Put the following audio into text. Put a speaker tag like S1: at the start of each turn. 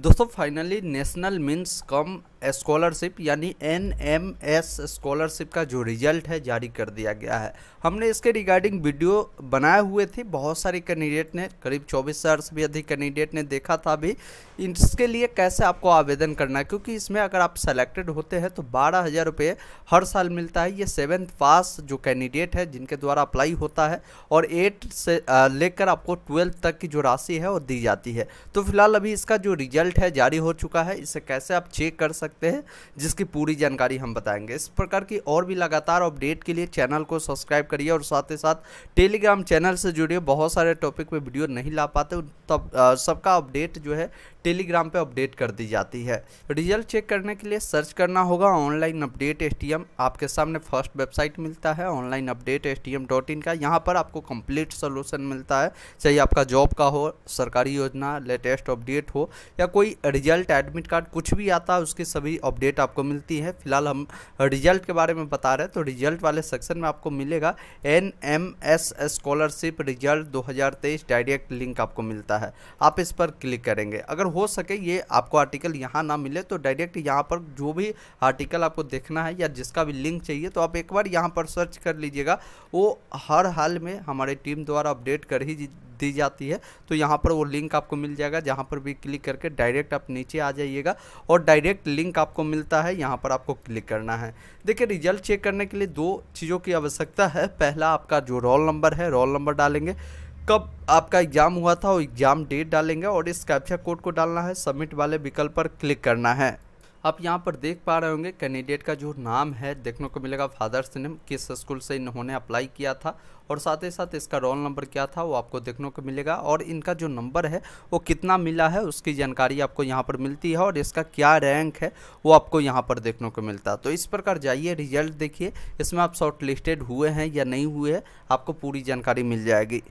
S1: दोस्तों finally national means cum scholarship यानी N M S scholarship का जो रिजल्ट है जारी कर दिया गया है हमने इसके रिगार्डिंग वीडियो बनाए हुए थे बहुत सारे कैंडिडेट ने करीब चौबीस हज़ार से भी अधिक कैंडिडेट ने देखा था भी इसके लिए कैसे आपको आवेदन करना है क्योंकि इसमें अगर आप सेलेक्टेड होते हैं तो बारह हज़ार रुपये हर साल मिलता है ये सेवन्थ पास जो कैंडिडेट है जिनके द्वारा अप्लाई होता है और एट से लेकर आपको ट्वेल्थ तक की जो राशि है वो दी जाती है तो फिलहाल अभी इसका जो रिजल्ट रिजल्ट है जारी हो चुका है इसे कैसे आप चेक कर सकते हैं जिसकी पूरी जानकारी हम बताएंगे इस प्रकार की और भी लगातार अपडेट के लिए चैनल को सब्सक्राइब करिए और साथ ही साथ टेलीग्राम चैनल से जुड़े बहुत सारे टॉपिक पर वीडियो नहीं ला पाते तब सबका अपडेट जो है टेलीग्राम पे अपडेट कर दी जाती है रिजल्ट चेक करने के लिए सर्च करना होगा ऑनलाइन अपडेट एस आपके सामने फर्स्ट वेबसाइट मिलता है ऑनलाइन अपडेट एस का यहाँ पर आपको कंप्लीट सोल्यूशन मिलता है चाहे आपका जॉब का हो सरकारी योजना लेटेस्ट अपडेट हो या कोई रिजल्ट एडमिट कार्ड कुछ भी आता है उसकी सभी अपडेट आपको मिलती है फिलहाल हम रिजल्ट के बारे में बता रहे हैं तो रिजल्ट वाले सेक्शन में आपको मिलेगा N M S scholarship result 2023 direct link आपको मिलता है आप इस पर क्लिक करेंगे अगर हो सके ये आपको आर्टिकल यहाँ ना मिले तो डायरेक्ट यहाँ पर जो भी आर्टिकल आपको देखना है या जिसका भी लिंक चाहिए तो आप एक बार यहाँ पर सर्च कर लीजिएगा वो हर हाल में हमारी टीम द्वारा अपडेट कर ही दी जाती है तो यहाँ पर वो लिंक आपको मिल जाएगा जहाँ पर भी क्लिक करके डायरेक्ट आप नीचे आ जाइएगा और डायरेक्ट लिंक आपको मिलता है यहाँ पर आपको क्लिक करना है देखिए रिजल्ट चेक करने के लिए दो चीज़ों की आवश्यकता है पहला आपका जो रोल नंबर है रोल नंबर डालेंगे कब आपका एग्ज़ाम हुआ था वो एग्ज़ाम डेट डालेंगे और इस कैप्चा कोड को डालना है सबमिट वाले विकल्प पर क्लिक करना है आप यहाँ पर देख पा रहे होंगे कैंडिडेट का जो नाम है देखने को मिलेगा फादर्स नेम किस स्कूल से इन्होंने अप्लाई किया था और साथ ही साथ इसका रोल नंबर क्या था वो आपको देखने को मिलेगा और इनका जो नंबर है वो कितना मिला है उसकी जानकारी आपको यहाँ पर मिलती है और इसका क्या रैंक है वो आपको यहाँ पर देखने को मिलता है तो इस प्रकार जाइए रिजल्ट देखिए इसमें आप शॉर्ट लिस्टेड हुए हैं या नहीं हुए हैं आपको पूरी जानकारी मिल जाएगी